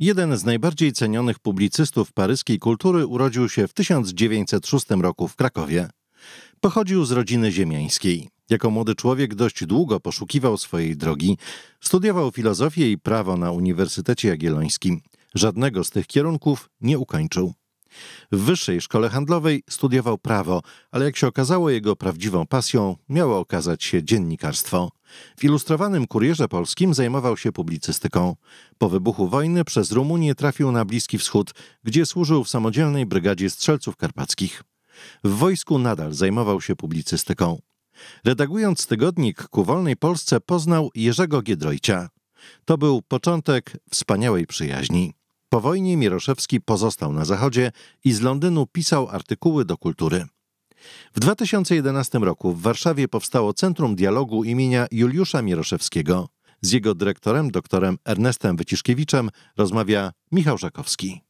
Jeden z najbardziej cenionych publicystów paryskiej kultury urodził się w 1906 roku w Krakowie. Pochodził z rodziny ziemiańskiej. Jako młody człowiek dość długo poszukiwał swojej drogi. Studiował filozofię i prawo na Uniwersytecie Jagiellońskim. Żadnego z tych kierunków nie ukończył. W wyższej szkole handlowej studiował prawo, ale jak się okazało, jego prawdziwą pasją miało okazać się dziennikarstwo. W ilustrowanym kurierze polskim zajmował się publicystyką. Po wybuchu wojny przez Rumunię trafił na Bliski Wschód, gdzie służył w samodzielnej brygadzie strzelców karpackich. W wojsku nadal zajmował się publicystyką. Redagując tygodnik ku wolnej Polsce poznał Jerzego Giedrojcia. To był początek wspaniałej przyjaźni. Po wojnie Mieroszewski pozostał na Zachodzie i z Londynu pisał artykuły do kultury. W 2011 roku w Warszawie powstało Centrum Dialogu imienia Juliusza Mieroszewskiego. Z jego dyrektorem, doktorem Ernestem Wyciszkiewiczem, rozmawia Michał Żakowski.